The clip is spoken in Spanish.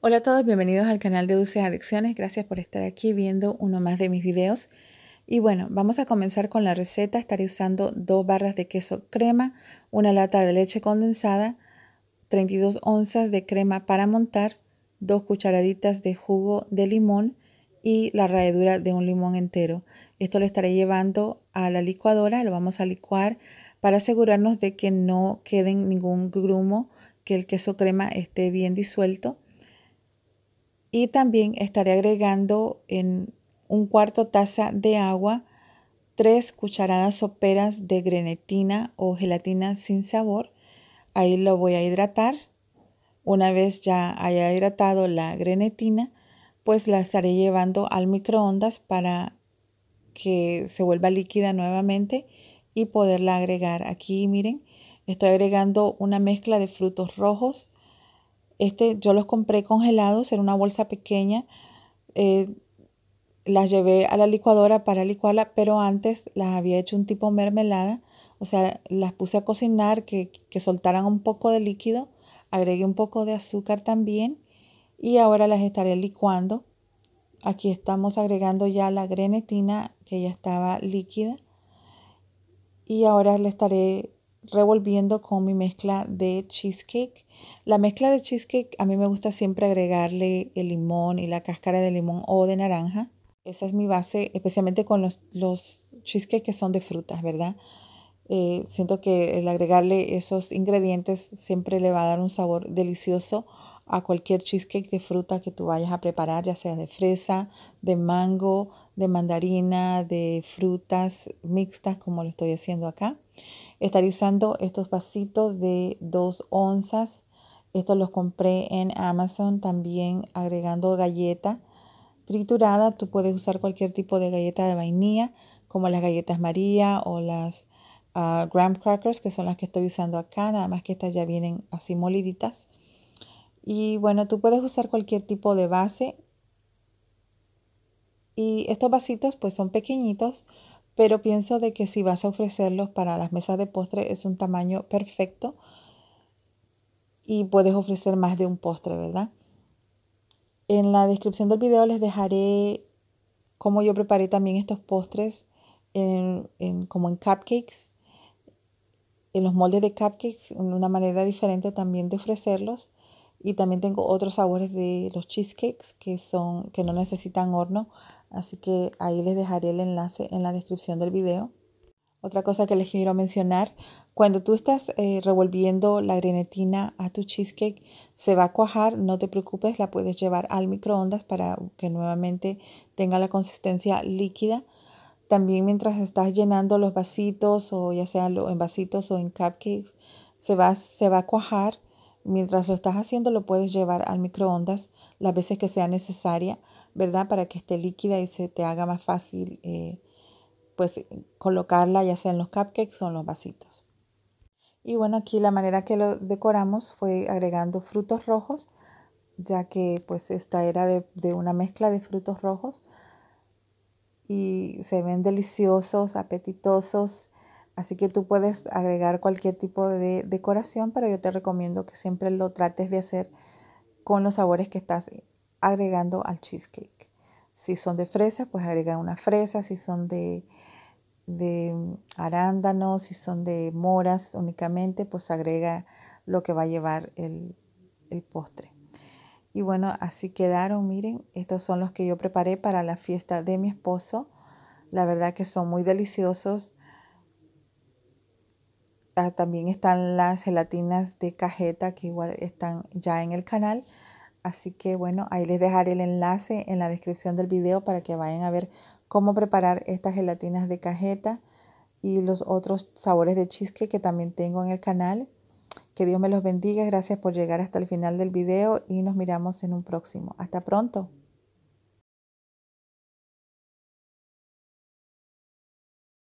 Hola a todos, bienvenidos al canal de Dulces Adicciones. Gracias por estar aquí viendo uno más de mis videos. Y bueno, vamos a comenzar con la receta. Estaré usando dos barras de queso crema, una lata de leche condensada, 32 onzas de crema para montar, dos cucharaditas de jugo de limón y la raedura de un limón entero. Esto lo estaré llevando a la licuadora, lo vamos a licuar para asegurarnos de que no queden ningún grumo, que el queso crema esté bien disuelto y también estaré agregando en un cuarto taza de agua tres cucharadas soperas de grenetina o gelatina sin sabor. Ahí lo voy a hidratar. Una vez ya haya hidratado la grenetina, pues la estaré llevando al microondas para que se vuelva líquida nuevamente y poderla agregar. Aquí miren, estoy agregando una mezcla de frutos rojos, este, yo los compré congelados en una bolsa pequeña. Eh, las llevé a la licuadora para licuarla, pero antes las había hecho un tipo mermelada. O sea, las puse a cocinar, que, que soltaran un poco de líquido. Agregué un poco de azúcar también. Y ahora las estaré licuando. Aquí estamos agregando ya la grenetina que ya estaba líquida. Y ahora le estaré revolviendo con mi mezcla de cheesecake. La mezcla de cheesecake a mí me gusta siempre agregarle el limón y la cáscara de limón o de naranja. Esa es mi base, especialmente con los, los cheesecake que son de frutas, ¿verdad? Eh, siento que el agregarle esos ingredientes siempre le va a dar un sabor delicioso a cualquier cheesecake de fruta que tú vayas a preparar, ya sea de fresa, de mango, de mandarina, de frutas mixtas, como lo estoy haciendo acá. Estaré usando estos vasitos de 2 onzas. Estos los compré en Amazon también agregando galleta triturada. Tú puedes usar cualquier tipo de galleta de vainilla como las galletas María o las ah, graham crackers que son las que estoy usando acá. Nada más que estas ya vienen así moliditas. Y bueno, tú puedes usar cualquier tipo de base. Y estos vasitos pues son pequeñitos pero pienso de que si vas a ofrecerlos para las mesas de postre es un tamaño perfecto y puedes ofrecer más de un postre, ¿verdad? En la descripción del video les dejaré cómo yo preparé también estos postres en, como en cupcakes, en los moldes de cupcakes, una manera diferente también de ofrecerlos. Y también tengo otros sabores de los cheesecakes que, son, que no necesitan horno, Así que ahí les dejaré el enlace en la descripción del video. Otra cosa que les quiero mencionar, cuando tú estás eh, revolviendo la grenetina a tu cheesecake, se va a cuajar, no te preocupes, la puedes llevar al microondas para que nuevamente tenga la consistencia líquida. También mientras estás llenando los vasitos o ya sea en vasitos o en cupcakes, se va, se va a cuajar. Mientras lo estás haciendo, lo puedes llevar al microondas las veces que sea necesaria ¿verdad? Para que esté líquida y se te haga más fácil, eh, pues, colocarla ya sea en los cupcakes o en los vasitos. Y bueno, aquí la manera que lo decoramos fue agregando frutos rojos, ya que pues esta era de, de una mezcla de frutos rojos y se ven deliciosos, apetitosos. Así que tú puedes agregar cualquier tipo de decoración, pero yo te recomiendo que siempre lo trates de hacer con los sabores que estás agregando al cheesecake. Si son de fresa, pues agrega una fresa. Si son de, mm, arándanos, si son de moras únicamente, pues agrega lo que va a llevar el, el postre. Y bueno, así quedaron, miren, estos son los que yo preparé para la fiesta de mi esposo. La verdad que son muy deliciosos. Ah, también están las gelatinas de cajeta que igual están ya en el canal. Así que bueno, ahí les dejaré el enlace en la descripción del video para que vayan a ver cómo preparar estas gelatinas de cajeta y los otros sabores de chisque que también tengo en el canal. Que Dios me los bendiga. Gracias por llegar hasta el final del video y nos miramos en un próximo. Hasta pronto.